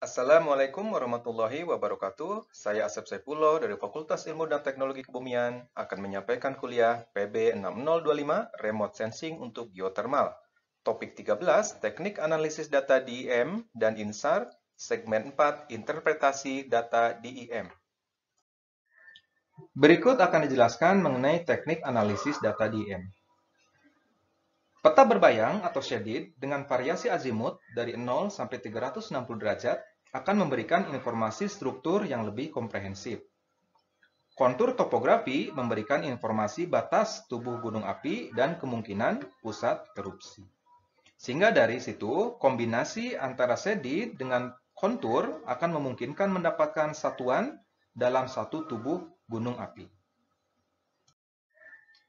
Assalamualaikum warahmatullahi wabarakatuh. Saya Asep Saipulo dari Fakultas Ilmu dan Teknologi Kebumian akan menyampaikan kuliah PB 6025 Remote Sensing untuk Geothermal. Topik 13 Teknik Analisis Data DEM dan INSAR, segmen 4 Interpretasi Data DEM. Berikut akan dijelaskan mengenai teknik analisis data DEM. Peta berbayang atau shaded dengan variasi azimut dari 0 sampai 360 derajat akan memberikan informasi struktur yang lebih komprehensif. Kontur topografi memberikan informasi batas tubuh gunung api dan kemungkinan pusat erupsi. Sehingga dari situ, kombinasi antara sedit dengan kontur akan memungkinkan mendapatkan satuan dalam satu tubuh gunung api.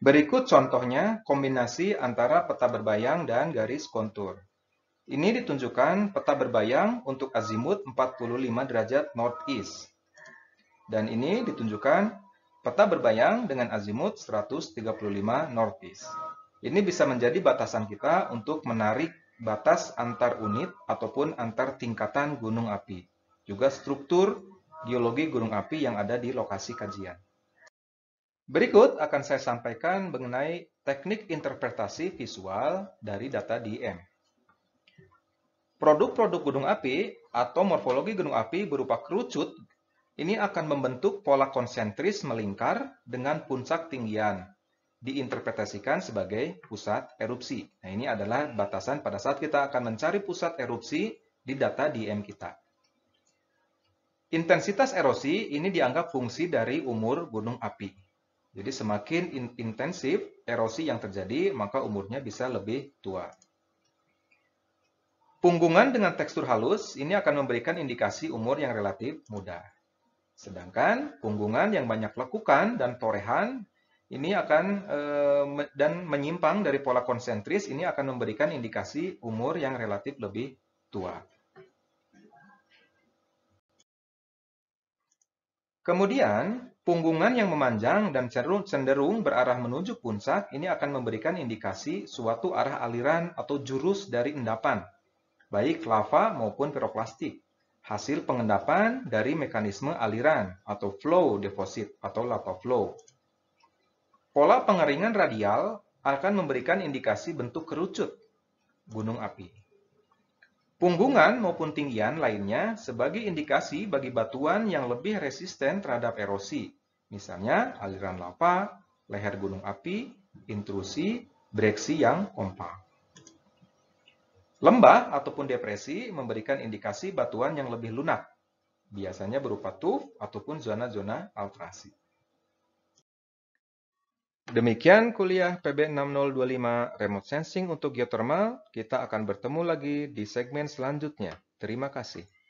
Berikut contohnya kombinasi antara peta berbayang dan garis kontur. Ini ditunjukkan peta berbayang untuk azimut 45 derajat northeast. Dan ini ditunjukkan peta berbayang dengan azimut 135 northeast. Ini bisa menjadi batasan kita untuk menarik batas antar unit ataupun antar tingkatan gunung api. Juga struktur geologi gunung api yang ada di lokasi kajian. Berikut akan saya sampaikan mengenai teknik interpretasi visual dari data DM. Produk-produk gunung api atau morfologi gunung api berupa kerucut ini akan membentuk pola konsentris melingkar dengan puncak tinggian, diinterpretasikan sebagai pusat erupsi. Nah, ini adalah batasan pada saat kita akan mencari pusat erupsi di data DM kita. Intensitas erosi ini dianggap fungsi dari umur gunung api. Jadi semakin intensif erosi yang terjadi, maka umurnya bisa lebih tua. Punggungan dengan tekstur halus ini akan memberikan indikasi umur yang relatif muda. Sedangkan punggungan yang banyak lekukan dan torehan ini akan eh, dan menyimpang dari pola konsentris ini akan memberikan indikasi umur yang relatif lebih tua. Kemudian, punggungan yang memanjang dan cenderung berarah menuju puncak ini akan memberikan indikasi suatu arah aliran atau jurus dari endapan baik lava maupun piroklastik, hasil pengendapan dari mekanisme aliran atau flow deposit atau lava flow. Pola pengeringan radial akan memberikan indikasi bentuk kerucut gunung api. Punggungan maupun tinggian lainnya sebagai indikasi bagi batuan yang lebih resisten terhadap erosi, misalnya aliran lava, leher gunung api, intrusi, breksi yang kompak. Lembah ataupun depresi memberikan indikasi batuan yang lebih lunak, biasanya berupa tuf ataupun zona-zona altrasi. Demikian kuliah PB6025 Remote Sensing untuk Geothermal. Kita akan bertemu lagi di segmen selanjutnya. Terima kasih.